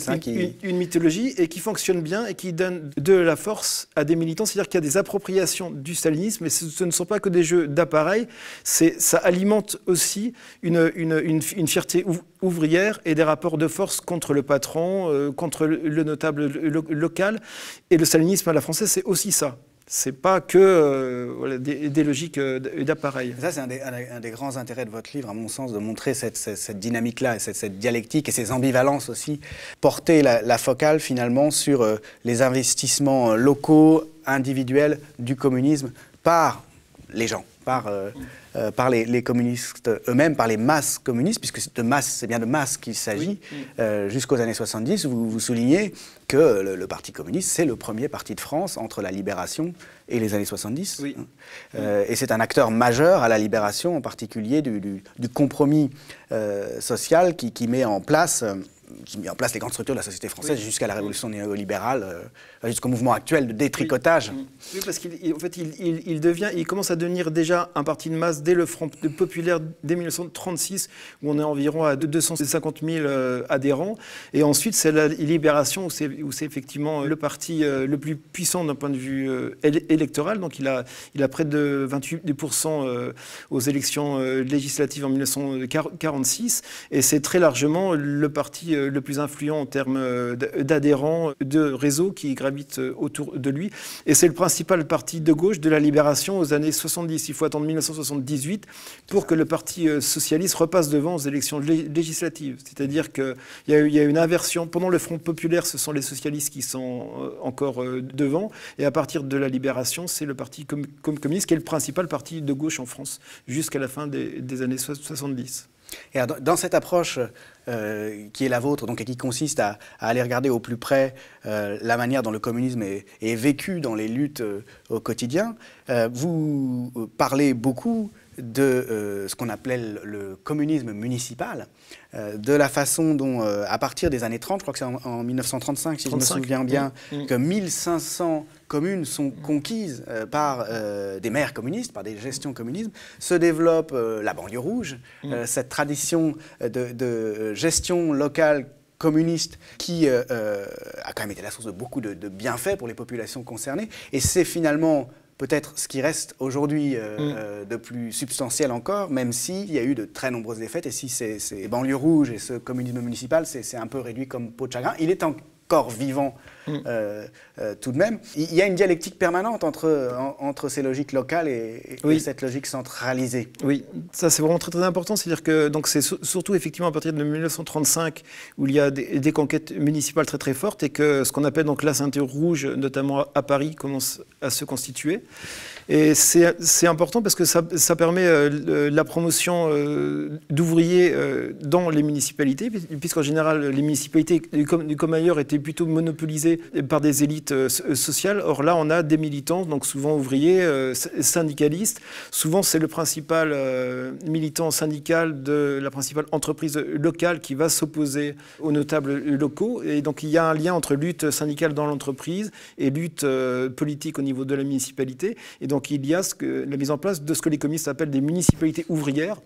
une mythologie et qui fonctionne bien et qui donne de la force à des militants, c'est-à-dire qu'il y a des appropriations du stalinisme, et ce, ne sont pas que des jeux d'appareil, ça alimente aussi une, fierté ouvrière et des rapports de force contre le patron, euh, contre le, notable local. Et le stalinisme à la française, c'est aussi ça. C'est pas que euh, des, logiques euh, d'appareil. Ça, c'est un, des grands intérêts de votre livre, à mon sens, de montrer
cette, dynamique-là, cette, cette, dialectique et ces ambivalences aussi. Porter la, focale, finalement, sur euh, les investissements euh, locaux, individuels du communisme par les gens, par. Euh, par les, communistes eux-mêmes, par les masses communistes, puisque de masse, c'est bien de masse qu'il s'agit, euh, jusqu'aux années 70, vous, vous soulignez que le, Parti communiste, c'est le premier parti de France entre la libération et les années 70. Euh, et c'est un acteur majeur à la libération, en particulier du, compromis social qui, met en place qui met en place les grandes structures de la société française jusqu'à la révolution néolibérale, euh, jusqu'au mouvement actuel de détricotage.
Oui, parce qu'en fait, il, devient, il commence à devenir déjà un parti de masse dès le Front populaire dès 1936, où on est environ à 250 000 euh, adhérents. Et ensuite, c'est la libération où c'est effectivement le parti euh, le plus puissant d'un point de vue électoral. Donc il a, il a près de 28% aux élections législatives en 1946. Et c'est très largement le parti le, plus influent en termes euh, d'adhérents, de réseaux qui gravitent euh, autour de lui. Et c'est le principal parti de gauche de la libération aux années 70. Il faut attendre 1978 pour que le Parti euh, socialiste repasse devant aux élections législatives. C'est-à-dire qu'il y, y, a une inversion. Pendant le Front populaire, ce sont les socialistes qui sont encore devant. Et à partir de la libération, c'est le Parti communiste qui est le principal parti de gauche en France jusqu'à la fin des années 70
dans cette approche euh, qui est la vôtre, et qui consiste à, aller regarder au plus près euh, la manière dont le communisme est, vécu dans les luttes euh, au quotidien, vous parlez beaucoup de ce qu'on appelle le communisme municipal, euh, de la façon dont, euh, à partir des années 30, je crois que c'est en, 1935, si je me souviens bien, mm. Mm. que 1500 communes sont conquises euh, par des maires communistes, par des gestions communistes, se développe la banlieue rouge, mm. cette tradition de, gestion locale communiste qui a quand même été la source de beaucoup de, de bienfaits pour les populations concernées. Et c'est finalement peut-être ce qui reste aujourd'hui euh, mm. euh, de plus substantiel encore, même s'il y a eu de très nombreuses défaites, et si ces, banlieues rouges et ce communisme municipal, c'est un peu réduit comme peau de chagrin. Il est en, corps vivant mm. euh, euh, tout de même. Il y a une dialectique permanente entre, entre ces logiques locales
et, cette logique centralisée. Oui, ça c'est vraiment très très important. C'est-à-dire que c'est surtout effectivement à partir de 1935 où il y a des, conquêtes municipales très très fortes et que ce qu'on appelle donc la ceinture rouge, notamment à Paris, commence à se constituer. Et c'est important parce que ça, permet euh, la promotion euh, d'ouvriers euh, dans les municipalités, puisqu'en général, les municipalités, comme, ailleurs, étaient plutôt monopolisées par des élites sociales. Or là, on a des militants, donc souvent ouvriers, syndicalistes. Souvent, c'est le principal militant syndical de la principale entreprise locale qui va s'opposer aux notables locaux. Et donc, il y a un lien entre lutte syndicale dans l'entreprise et lutte politique au niveau de la municipalité. Et donc il y a la mise en place de ce que les communistes appellent des municipalités ouvrières,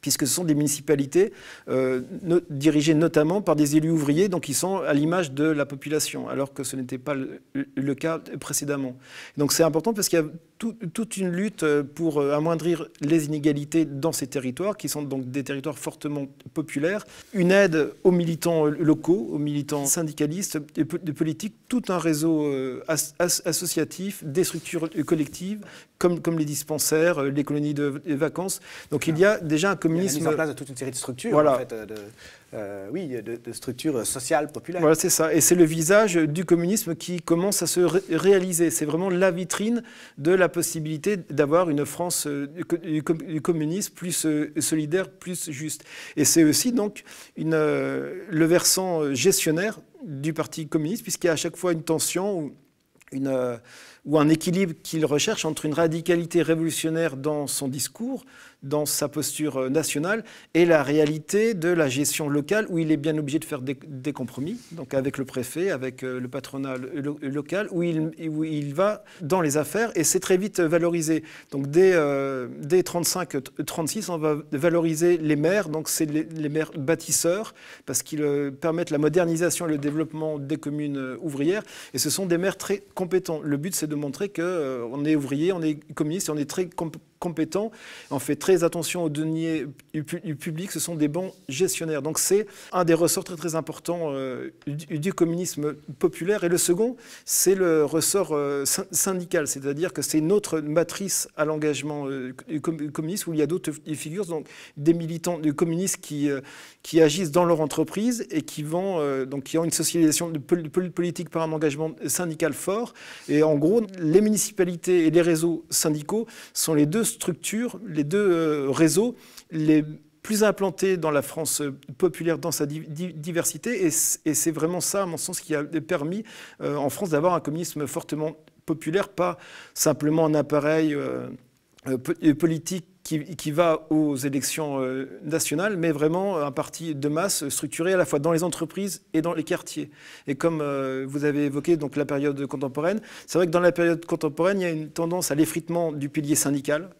puisque ce sont des municipalités euh, dirigées notamment par des élus ouvriers, donc ils sont à l'image de la population, alors que ce n'était pas le, le, cas précédemment. Donc c'est important parce qu'il y a toute une lutte euh, pour euh, amoindrir les inégalités dans ces territoires, qui sont donc des territoires fortement populaires, une aide aux militants euh, locaux, aux militants syndicalistes, de politiques, tout un réseau associatif, des structures collectives, comme, comme les dispensaires, les colonies de, vacances. Donc il y a déjà un communisme... Il y a la en place toute une série de structures, en fait,
de euh, oui, de, de, structure sociale populaire. Voilà, c'est
ça. Et c'est le visage du communisme qui commence à se réaliser. C'est vraiment la vitrine de la possibilité d'avoir une France euh, du, communisme plus euh, solidaire, plus juste. Et c'est aussi donc le versant gestionnaire du Parti communiste, puisqu'il y a à chaque fois une tension. ou un équilibre qu'il recherche entre une radicalité révolutionnaire dans son discours, dans sa posture euh, nationale et la réalité de la gestion locale où il est bien obligé de faire des, compromis, donc avec le préfet, avec euh, le patronat local, où il, il va dans les affaires et c'est très vite euh, valorisé. Donc dès, dès 35-36, on va valoriser les maires, donc c'est les, maires bâtisseurs, parce qu'ils permettent la modernisation et le développement des communes ouvrières, et ce sont des maires très compétents. Le but, c'est de montrer qu'on on est ouvrier, on est communiste, on est très compétent compétents. On fait très attention aux deniers du public, ce sont des bons gestionnaires. Donc c'est un des ressorts très très importants euh, du, communisme populaire. Et le second, c'est le ressort euh, syndical, c'est-à-dire que c'est notre matrice à l'engagement euh, communiste où il y a d'autres figures, donc des militants communistes qui, qui agissent dans leur entreprise et qui, vont, euh, donc, qui ont une socialisation de, politique par un engagement syndical fort. Et en gros, les municipalités et les réseaux syndicaux sont les deux structures, les deux euh, réseaux les plus implantés dans la France populaire dans sa diversité. Et c'est vraiment ça, à mon sens, qui a permis euh, en France d'avoir un communisme fortement populaire, pas simplement un appareil politique qui, va aux élections euh, nationales, mais vraiment un parti de masse structuré à la fois dans les entreprises et dans les quartiers. Et comme euh, vous avez évoqué donc, la période contemporaine, c'est vrai que dans la période contemporaine, il y a une tendance à l'effritement du pilier syndical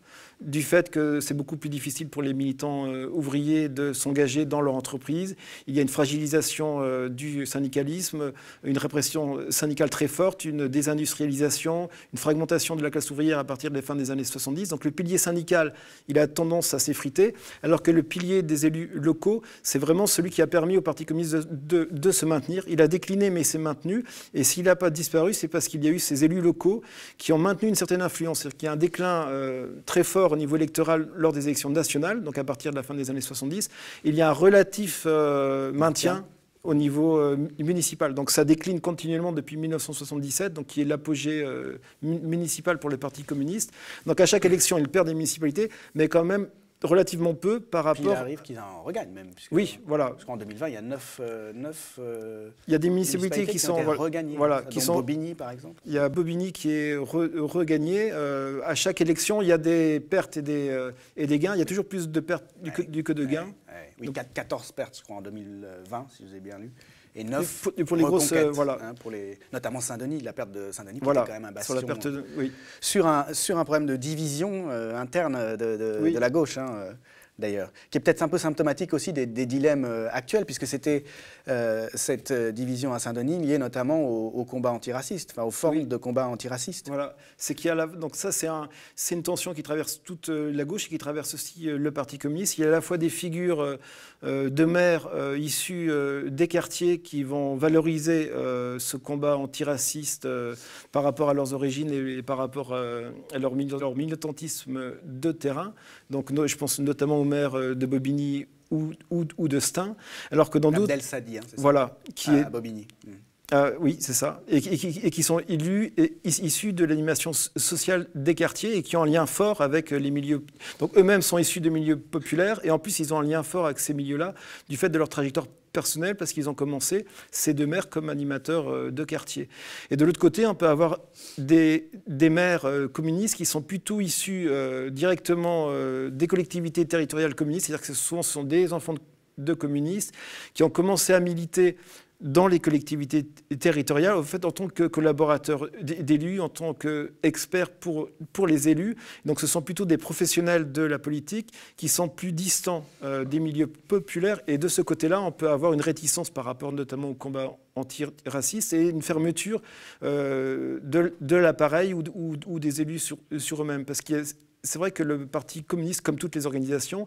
du fait que c'est beaucoup plus difficile pour les militants euh, ouvriers de s'engager dans leur entreprise. Il y a une fragilisation euh, du syndicalisme, une répression syndicale très forte, une désindustrialisation, une fragmentation de la classe ouvrière à partir des fins des années 70. Donc le pilier syndical, il a tendance à s'effriter, alors que le pilier des élus locaux, c'est vraiment celui qui a permis au Parti communiste de, se maintenir. Il a décliné, mais s'est maintenu. Et s'il n'a pas disparu, c'est parce qu'il y a eu ces élus locaux qui ont maintenu une certaine influence, c'est à dire qu'il y a un déclin euh, très fort au niveau électoral lors des élections nationales, donc à partir de la fin des années 70, il y a un relatif euh, maintien au niveau euh, municipal. Donc ça décline continuellement depuis 1977, donc qui est l'apogée euh, municipal pour le Parti communiste. Donc à chaque élection, il perd des municipalités, mais quand même relativement peu par rapport. Puis il arrive
qu'ils en regagnent même. oui, voilà. Parce qu'en 2020, il y a 9. 9 euh, euh, il y a des municipalités, qui, sont regagnées. Voilà, qui sont Bobigny
par exemple. Il y a Bobigny qui est regagné. Euh, à chaque élection, il y a des pertes et des, et des gains. Il y a toujours plus de pertes du, que, de gains. Oui,
14 pertes, je crois, en 2020, si vous ai bien lu et 9 pour, les grosses, euh, voilà. Hein, pour les, notamment Saint-Denis, la perte de Saint-Denis voilà. quand même un bastion. Sur, un, sur un problème de division euh, interne de, la gauche. Hein. Euh d'ailleurs, qui est peut-être un peu symptomatique aussi des, dilemmes euh, actuels, puisque c'était euh, cette euh, division à Saint-Denis liée notamment au,
combat antiraciste, enfin aux formes de combat antiraciste. Voilà, c'est qu'il a donc ça c'est un, une tension qui traverse toute la gauche et qui traverse aussi le Parti communiste. Il y a à la fois des figures de maires issues des quartiers qui vont valoriser ce combat antiraciste par rapport à leurs origines et, par rapport à leur, militantisme de terrain. Donc je pense notamment au euh, de Bobigny ou, ou, de Stein, alors que dans d'autres...
Sadi, hein, Voilà, qui ah, est... Bobigny. Hmm.
Ah, oui, c'est ça. Et, et, qui sont élus, et, issus de l'animation sociale des quartiers et qui ont un lien fort avec euh, les milieux. Donc eux-mêmes sont issus de milieux populaires et en plus ils ont un lien fort avec ces milieux-là du fait de leur trajectoire personnel parce qu'ils ont commencé ces deux maires comme animateurs euh, de quartier. Et de l'autre côté, on peut avoir des, des maires euh, communistes qui sont plutôt issus euh, directement des collectivités territoriales communistes, c'est-à-dire que souvent ce sont des enfants de communistes qui ont commencé à militer dans les collectivités territoriales, en fait, en tant que collaborateur d'élus, en tant qu'experts pour, pour les élus. Donc, ce sont plutôt des professionnels de la politique qui sont plus distants euh, des milieux populaires. Et de ce côté-là, on peut avoir une réticence par rapport notamment au combat antiraciste et une fermeture euh, de, l'appareil ou, des élus sur, sur eux-mêmes. Parce que c'est vrai que le Parti communiste, comme toutes les organisations,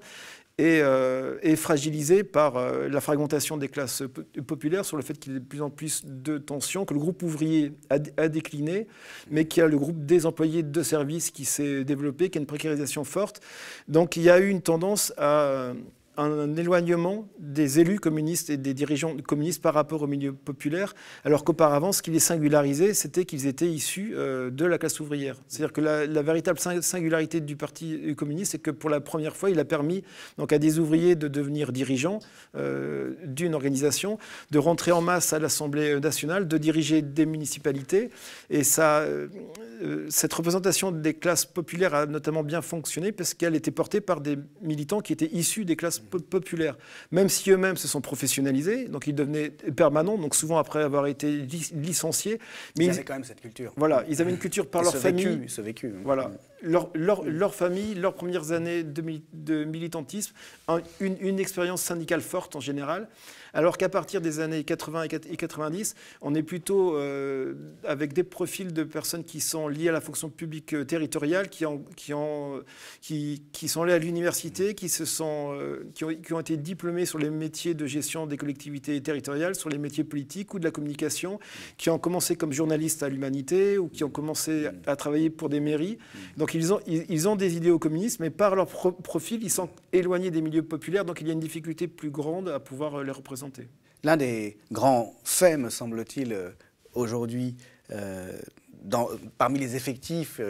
euh, et, fragilisé par euh, la fragmentation des classes populaires sur le fait qu'il y ait de plus en plus de tensions, que le groupe ouvrier a, décliné, mais qu'il y a le groupe des employés de services qui s'est développé, qui a une précarisation forte. Donc il y a eu une tendance à un éloignement des élus communistes et des dirigeants communistes par rapport au milieu populaire, alors qu'auparavant, ce qui les singularisait, c'était qu'ils étaient issus euh, de la classe ouvrière. C'est-à-dire que la, véritable singularité du Parti communiste, c'est que pour la première fois, il a permis donc, à des ouvriers de devenir dirigeants euh, d'une organisation, de rentrer en masse à l'Assemblée nationale, de diriger des municipalités. Et ça, euh, cette représentation des classes populaires a notamment bien fonctionné parce qu'elle était portée par des militants qui étaient issus des classes populaire, même si eux-mêmes se sont professionnalisés, donc ils devenaient permanents, donc souvent après avoir été licenciés. Mais ils, avaient quand même cette culture. Voilà, ils avaient une culture par leur famille. Vécu,
ce hein. vécu. Voilà. Mm
leur, leur, famille, leurs premières années de, militantisme, une, expérience syndicale forte en général, alors qu'à partir des années 80 et 90, on est plutôt euh, avec des profils de personnes qui sont liées à la fonction publique euh, territoriale, qui, qui, ont qui, qui, sont allées à l'université, qui, se sont, euh, qui, ont, qui ont été diplômés sur les métiers de gestion des collectivités territoriales, sur les métiers politiques ou de la communication, qui ont commencé comme journalistes à l'humanité ou qui ont commencé à travailler pour des mairies. Donc donc ils ont, ils, ont des idéaux communistes, mais par leur profil, ils sont éloignés des milieux populaires, donc il y a une difficulté plus grande à pouvoir euh, les représenter.
L'un des grands faits, me semble-t-il, euh, aujourd'hui, euh, parmi les effectifs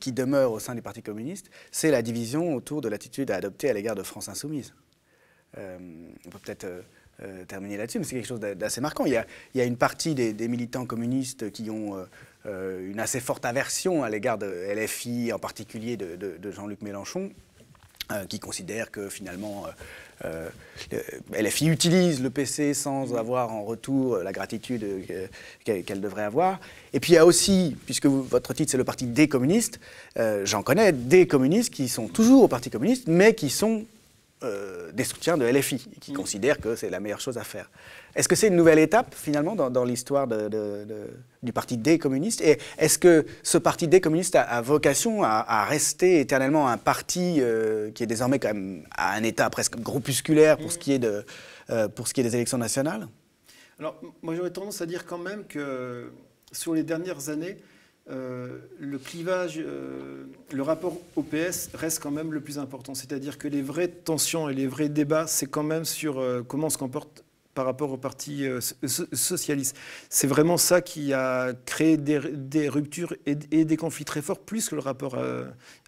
qui demeurent au sein du Parti communiste, c'est la division autour de l'attitude à adopter à l'égard de France insoumise. on peut peut-être terminer là-dessus, mais c'est quelque chose d'assez marquant. Il y, a, une partie des, des militants communistes qui ont euh, une assez forte aversion à l'égard de LFI, en particulier de, Jean-Luc Mélenchon, euh, qui considère que finalement euh, LFI utilise le PC sans avoir en retour la gratitude qu'elle devrait avoir. Et puis il y a aussi, puisque votre titre c'est le Parti des communistes, j'en connais des communistes qui sont toujours au Parti communiste, mais qui sont euh, des soutiens de LFI, qui mm. considèrent que c'est la meilleure chose à faire. Est-ce que c'est une nouvelle étape, finalement, dans, l'histoire du parti des communistes Et est-ce que ce parti des communistes a, vocation à, rester éternellement un parti euh, qui est désormais quand même à un état presque groupusculaire pour, mm. ce, qui est euh, pour ce qui est des élections nationales
Alors, moi, j'aurais tendance à dire quand même que sur les dernières années, euh, le clivage, euh, le rapport au PS reste quand même le plus important. C'est-à-dire que les vraies tensions et les vrais débats, c'est quand même sur euh, comment on se comporte par rapport au parti socialiste. C'est vraiment ça qui a créé des, ruptures et, des conflits très forts, plus que le rapport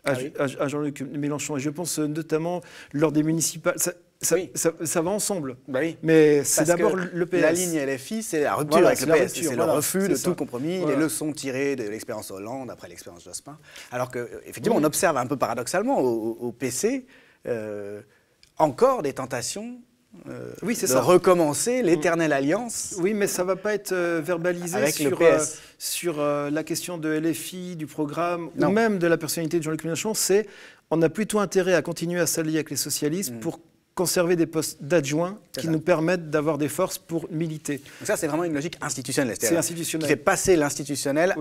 ah à, Jean-Luc Mélenchon. Et je pense notamment lors des municipales ça, va ensemble. Bah oui. Mais c'est d'abord le PS. La ligne LFI, c'est la rupture avec le PS. C'est le refus de tout compromis, les leçons
tirées de l'expérience Hollande après l'expérience Jospin. Alors qu'effectivement, on observe un peu paradoxalement au, PC euh, encore des tentations
euh, de recommencer mm. l'éternelle alliance. Oui, mais ça ne va pas être euh, verbalisé sur, la question de LFI, du programme, ou même de la personnalité de Jean-Luc Mélenchon. C'est on a plutôt intérêt à continuer à s'allier avec les socialistes mm. pour conserver des postes d'adjoints qui nous permettent d'avoir des forces pour militer. Donc ça, c'est vraiment une logique institutionnelle. C'est institutionnel. Qui fait
passer l'institutionnel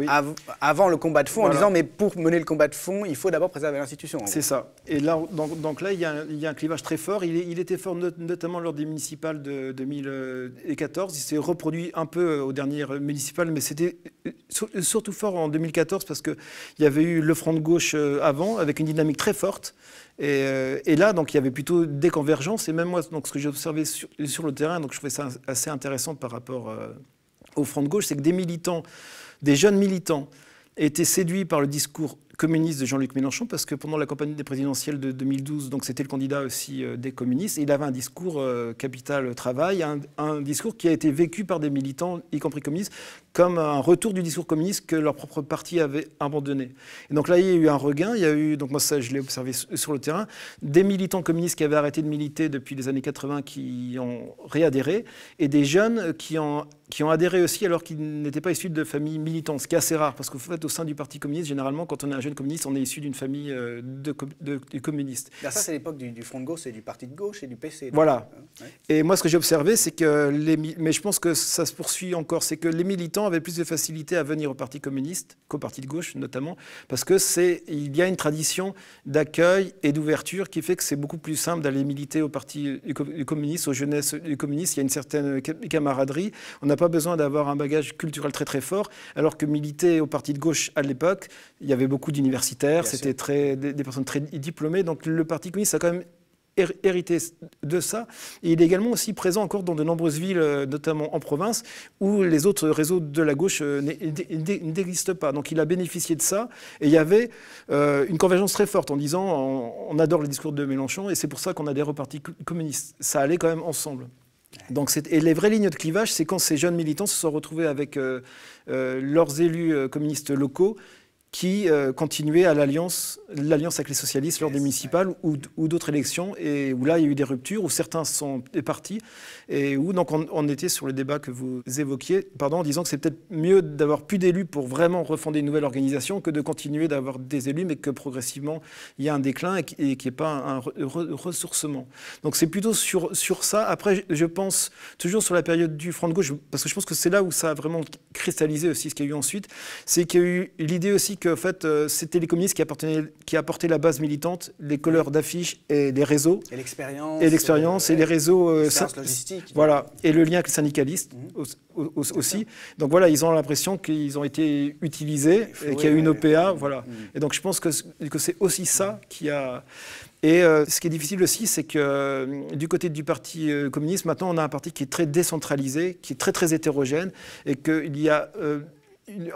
avant le combat de fond en disant mais pour mener le combat de fond, il faut d'abord préserver
l'institution. C'est ça. Et là, donc, là, il y, a un, clivage très fort. Il, était fort notamment lors des municipales de, de 2014. Il s'est reproduit un peu euh, aux dernières municipales, mais c'était euh, surtout fort en 2014 parce qu'il y avait eu le front de gauche euh, avant avec une dynamique très forte euh, et, là, donc, il y avait plutôt des convergences. Et même moi, donc, ce que j'ai observé sur, le terrain, donc, je trouvais ça assez intéressant par rapport euh, au front de gauche, c'est que des militants, des jeunes militants, étaient séduits par le discours communiste de Jean-Luc Mélenchon, parce que pendant la campagne des présidentielles de 2012, donc c'était le candidat aussi euh, des communistes, il avait un discours capital-travail, un, discours qui a été vécu par des militants, y compris communistes, comme un retour du discours communiste que leur propre parti avait abandonné. Et donc là, il y a eu un regain, il y a eu, donc moi ça je l'ai observé sur le terrain, des militants communistes qui avaient arrêté de militer depuis les années 80 qui ont réadhéré, et des jeunes qui ont, qui ont adhéré aussi alors qu'ils n'étaient pas issus de familles militantes, ce qui est assez rare, parce qu'au fait, au sein du Parti communiste, généralement, quand on est un jeune communiste, on est issu d'une famille euh, de, de, communistes. Bah, ça, c'est
l'époque du, Front de Gauche et du Parti de Gauche et du PC. Voilà.
Et moi, ce que j'ai observé, c'est que les... Mais je pense que ça se poursuit encore, c'est que les militants avait plus de facilité à venir au Parti communiste qu'au Parti de gauche, notamment, parce que c'est il y a une tradition d'accueil et d'ouverture qui fait que c'est beaucoup plus simple d'aller militer au Parti communiste, aux jeunesses communistes. Il y a une certaine camaraderie. On n'a pas besoin d'avoir un bagage culturel très très fort, alors que militer au Parti de gauche à l'époque, il y avait beaucoup d'universitaires, c'était très des, des personnes très diplômées. Donc le Parti communiste a quand même hérité de ça. Et il est également aussi présent encore dans de nombreuses villes, euh, notamment en province, où les autres réseaux de la gauche euh, n'existent pas. Donc il a bénéficié de ça. Et il y avait euh, une convergence très forte en disant on adore les discours de Mélenchon et c'est pour ça qu'on a des repartis communistes. Ça allait quand même ensemble. Donc et les vraies lignes de clivage, c'est quand ces jeunes militants se sont retrouvés avec leurs élus communistes locaux qui euh, continuait à l'alliance, l'alliance avec les socialistes lors des municipales ou, d'autres élections, et où là il y a eu des ruptures, où certains sont partis, et où donc on, était sur le débat que vous évoquiez, pardon, en disant que c'est peut-être mieux d'avoir plus d'élus pour vraiment refonder une nouvelle organisation que de continuer d'avoir des élus, mais que progressivement il y a un déclin et, qu'il n'y ait pas un, ressourcement. Donc c'est plutôt sur, sur ça. Après, je pense toujours sur la période du Front de gauche, parce que je pense que c'est là où ça a vraiment cristallisé aussi ce qu'il y a eu ensuite, c'est qu'il y a eu l'idée aussi que en fait, euh, c'était les communistes qui, qui apportaient la base militante, les couleurs d'affiches et les réseaux. Et l'expérience. Et l'expérience et, euh, les réseaux. Euh, logistique. Voilà. Et le lien avec les syndicalistes mhm. aussi. Donc voilà, ils ont l'impression qu'ils ont été utilisés et qu'il y a eu une OPA. Mhm. Voilà. Mhm. Et donc je pense que, c'est aussi ça qui a. Et ce qui est difficile aussi, c'est que du côté du Parti communiste, maintenant, on a un parti qui est très décentralisé, qui est très très hétérogène, et qu'il y a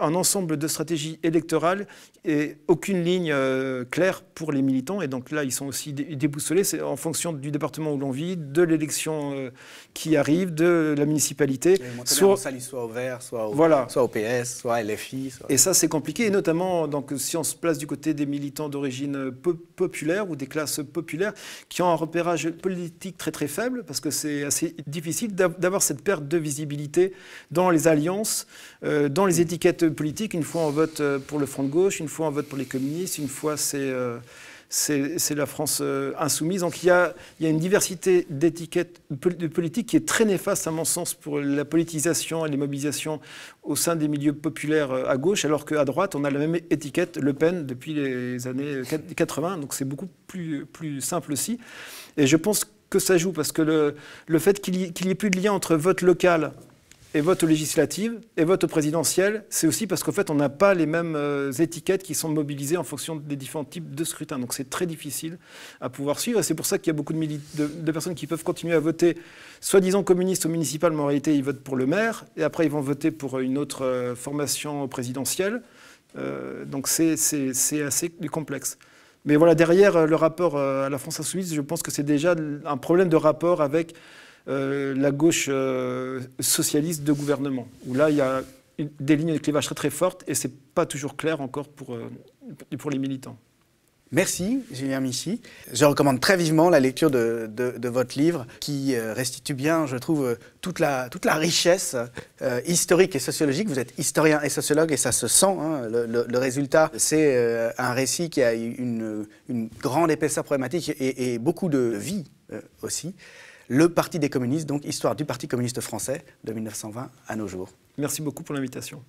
un ensemble de stratégies électorales et aucune ligne euh, claire pour les militants. Et donc là, ils sont aussi déboussolés. C'est en fonction du département où l'on vit, de l'élection euh, qui arrive, de la municipalité. Soit... Ça,
soit au vert, soit au, voilà.
soit au PS, soit LFI. Et ça, c'est compliqué. Et notamment, donc, si on se place du côté des militants d'origine euh, populaire ou des classes populaires qui ont un repérage politique très très faible, parce que c'est assez difficile d'avoir cette perte de visibilité dans les alliances, dans les mm. étiquettes politique. Une fois, on vote euh, pour le Front de gauche, une fois, on vote pour les communistes, une fois, c'est euh, c'est la France euh, insoumise. Donc il y a, il y a une diversité d'étiquettes de politique qui est très néfaste, à mon sens, pour la politisation et les mobilisations au sein des milieux populaires à gauche, alors qu'à droite, on a la même étiquette Le Pen depuis les années 80. Donc c'est beaucoup plus, plus simple aussi. Et je pense que ça joue, parce que le, le fait qu'il n'y ait plus de lien entre vote local et vote aux législatives et vote aux c'est aussi parce qu'en fait, on n'a pas les mêmes euh, étiquettes qui sont mobilisées en fonction des différents types de scrutins. Donc c'est très difficile à pouvoir suivre. Et c'est pour ça qu'il y a beaucoup de, personnes qui peuvent continuer à voter, soi-disant communistes ou municipal, mais en réalité, ils votent pour le maire. Et après, ils vont voter pour une autre euh, formation présidentielle. Euh, donc c'est assez complexe. Mais voilà, derrière le rapport à la France insoumise, je pense que c'est déjà un problème de rapport avec euh, la gauche euh, socialiste de gouvernement, où là, il y a des lignes de clivage très très fortes et c'est pas toujours clair encore pour, euh, pour les militants. Merci,
Julien Michy. Je recommande très vivement la lecture de, votre livre qui restitue bien, je trouve, toute la, toute la richesse historique et sociologique. Vous êtes historien et sociologue et ça se sent. Hein. le, résultat, c'est un récit qui a une, grande épaisseur problématique et, beaucoup de vie aussi le Parti des communistes, donc histoire du Parti communiste français de 1920 à nos jours.
Merci beaucoup pour l'invitation.